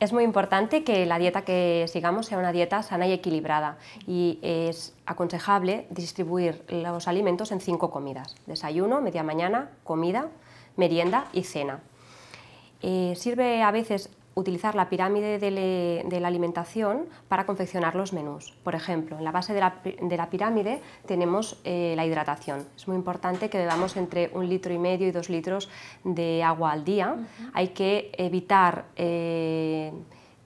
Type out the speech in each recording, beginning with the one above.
Es muy importante que la dieta que sigamos sea una dieta sana y equilibrada y es aconsejable distribuir los alimentos en cinco comidas, desayuno, media mañana, comida, merienda y cena. Eh, sirve a veces utilizar la pirámide de, la alimentación para confeccionar los menús. Por ejemplo, en la base de la, pirámide tenemos eh, la hidratación. Es muy importante que bebamos entre un litro y medio y dos litros de agua al día. Hay que evitar eh,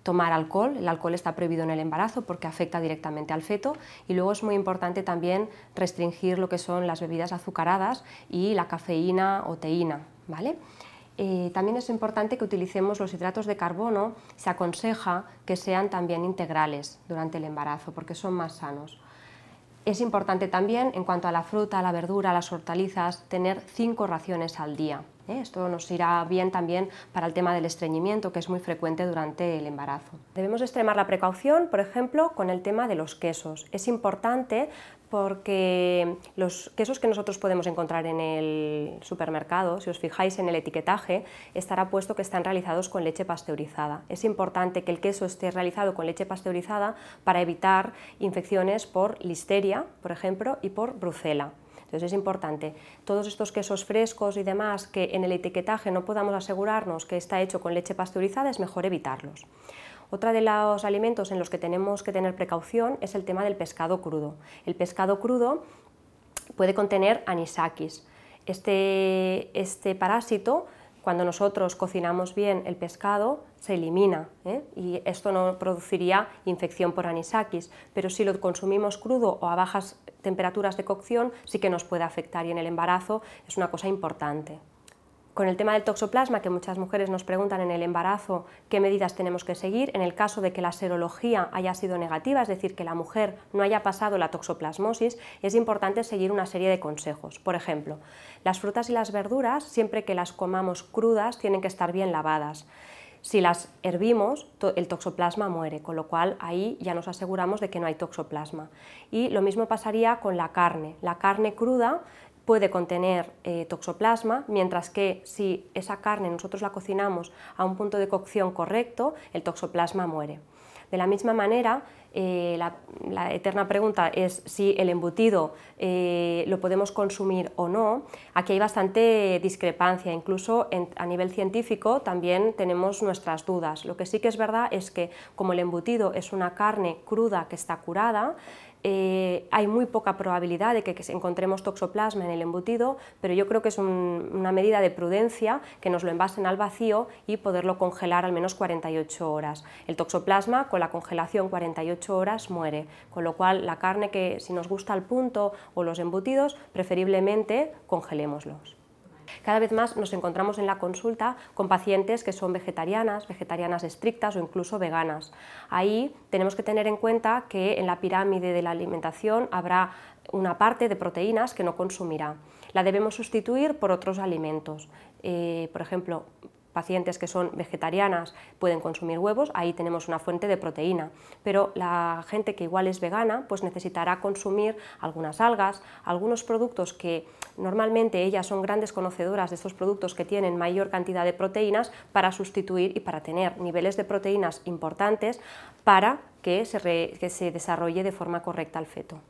tomar alcohol. El alcohol está prohibido en el embarazo porque afecta directamente al feto y luego es muy importante también restringir lo que son las bebidas azucaradas y la cafeína o teína. ¿vale? Eh, también es importante que utilicemos los hidratos de carbono, se aconseja que sean también integrales durante el embarazo porque son más sanos. Es importante también, en cuanto a la fruta, la verdura, las hortalizas, tener cinco raciones al día. ¿eh? Esto nos irá bien también para el tema del estreñimiento, que es muy frecuente durante el embarazo. Debemos extremar la precaución, por ejemplo, con el tema de los quesos. Es importante porque los quesos que nosotros podemos encontrar en el supermercado, si os fijáis en el etiquetaje, estará puesto que están realizados con leche pasteurizada. Es importante que el queso esté realizado con leche pasteurizada para evitar infecciones por listeria, por ejemplo, y por brucela. Entonces es importante, todos estos quesos frescos y demás que en el etiquetaje no podamos asegurarnos que está hecho con leche pasteurizada, es mejor evitarlos. Otra de los alimentos en los que tenemos que tener precaución es el tema del pescado crudo. El pescado crudo puede contener anisakis. Este, este parásito, cuando nosotros cocinamos bien el pescado, se elimina ¿eh? y esto no produciría infección por anisakis, pero si lo consumimos crudo o a bajas temperaturas de cocción sí que nos puede afectar y en el embarazo es una cosa importante. Con el tema del toxoplasma, que muchas mujeres nos preguntan en el embarazo qué medidas tenemos que seguir, en el caso de que la serología haya sido negativa, es decir, que la mujer no haya pasado la toxoplasmosis, es importante seguir una serie de consejos. Por ejemplo, las frutas y las verduras, siempre que las comamos crudas, tienen que estar bien lavadas. Si las hervimos, el toxoplasma muere, con lo cual ahí ya nos aseguramos de que no hay toxoplasma. Y lo mismo pasaría con la carne. La carne cruda puede contener eh, toxoplasma, mientras que si esa carne nosotros la cocinamos a un punto de cocción correcto, el toxoplasma muere. De la misma manera, eh, la, eterna pregunta es si el embutido eh, lo podemos consumir o no. Aquí hay bastante discrepancia, incluso a nivel científico también tenemos nuestras dudas. Lo que sí que es verdad es que como el embutido es una carne cruda que está curada, eh, hay muy poca probabilidad de que, encontremos toxoplasma en el embutido, pero yo creo que es una medida de prudencia que nos lo envasen al vacío y poderlo congelar al menos 48 horas. El toxoplasma con la congelación 48 horas muere, con lo cual la carne que si nos gusta al punto o los embutidos, preferiblemente congelémoslos. Cada vez más nos encontramos en la consulta con pacientes que son vegetarianas, vegetarianas estrictas o incluso veganas. Ahí tenemos que tener en cuenta que en la pirámide de la alimentación habrá una parte de proteínas que no consumirá. La debemos sustituir por otros alimentos, eh, por ejemplo, pacientes que son vegetarianas pueden consumir huevos, ahí tenemos una fuente de proteína, pero la gente que igual es vegana pues necesitará consumir algunas algas, algunos productos que normalmente ellas son grandes conocedoras de estos productos que tienen mayor cantidad de proteínas para sustituir y para tener niveles de proteínas importantes para que se, que se desarrolle de forma correcta el feto.